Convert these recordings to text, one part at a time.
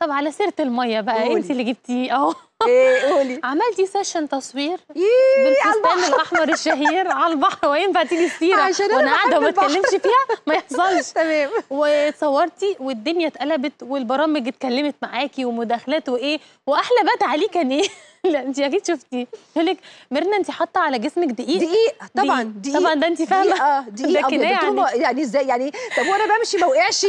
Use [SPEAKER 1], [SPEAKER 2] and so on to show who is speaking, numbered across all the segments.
[SPEAKER 1] طب على سيره الميه بقى انت اللي جبتيه اهو ايه قولي عملتي سيشن تصوير بالفستان الاحمر الشهير على البحر وينفع تيجي السيره عشان وانا قاعده وما اتكلمش فيها ما يحصلش تمام واتصورتي والدنيا اتقلبت والبرامج اتكلمت معاكي ومداخلات وايه واحلى بات عليه كان ايه لا انت اكيد شفتي لك
[SPEAKER 2] مرنا انت حاطه على جسمك دقيق دقيق طبعا دقيق طبعا ده انت فاهمه دقيق دقيقه كنايه يعني يعني ازاي يعني طب وانا بمشي ما وقعش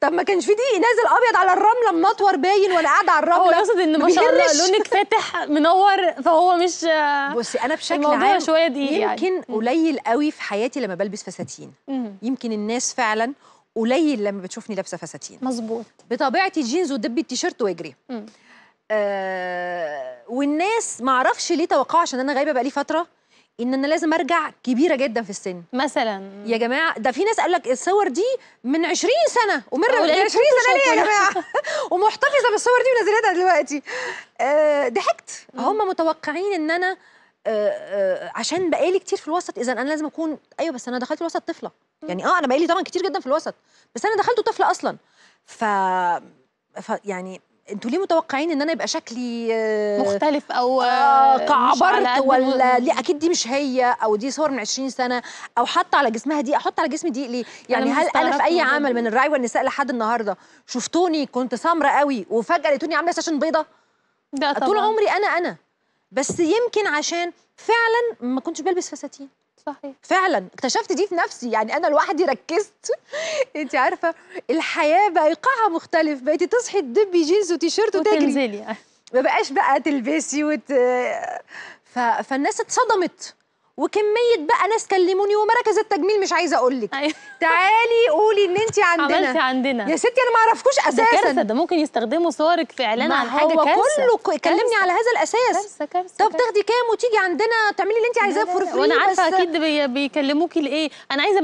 [SPEAKER 2] طب ما كانش في دقيق نازل ابيض على الرمله منطور باين وانا قاعده على الرمله هو يقصد ان ما شاء الله لونك
[SPEAKER 1] فاتح منور فهو مش
[SPEAKER 2] بصي انا بشكل عام شويه دقيق يعني يمكن قليل قوي في حياتي لما بلبس فساتين يمكن الناس فعلا قليل لما بتشوفني لابسه فساتين مظبوط بطبيعتي جينز ودبي التيشيرت واجري آه، والناس ما اعرفش ليه توقع عشان انا غايبه بقالي فتره ان انا لازم ارجع كبيره جدا في السن مثلا يا جماعه ده في ناس قال لك الصور دي من 20 سنه ومن 20 سنه ليه يا جماعه ومحتفظه بالصور دي ونازلتها دلوقتي آه ضحكت هم متوقعين ان انا آه آه عشان بقالي كتير في الوسط اذا انا لازم اكون ايوه بس انا دخلت الوسط طفله يعني اه انا بقالي طبعا كتير جدا في الوسط بس انا دخلته طفله اصلا ف... ف يعني انتوا ليه متوقعين ان انا يبقى شكلي آه، مختلف او آه، آه، كعبرت ولا ليه اكيد دي مش هي او دي صور من 20 سنه او حاطه على جسمها دي احط على جسمي دي ليه يعني أنا هل انا في اي عمل من الراي والنساء لحد النهارده شفتوني كنت سمراء قوي وفجاه لقيتوني عامله ساشن بيضه طبعا. طول عمري انا انا بس يمكن عشان فعلا ما كنتش بلبس فساتين صحيح فعلا اكتشفت دي في نفسي يعني انا لوحدي ركزت انت عارفه الحياه بقى ايقاعها مختلف بقيتي تصحي تدبي جينز وتيشيرت وتجري وتنزلي ما بقاش بقى تلبسي وت... ف... فالناس اتصدمت وكميه بقى ناس كلموني ومراكز التجميل مش عايزه اقول لك أيوة. تعالي قولي ان انت عندنا عملتي عندنا يا ستي انا ما اعرفكوش اساسا ده كارثه ده ممكن يستخدموا
[SPEAKER 1] صورك في اعلان عن حاجه كارثه كله كلمني على هذا الاساس كارثه كارثه طب تاخدي كام وتيجي عندنا تعملي اللي انت عايزاه فور فري وانا عارفه اكيد بيكلموكي لايه انا عايزه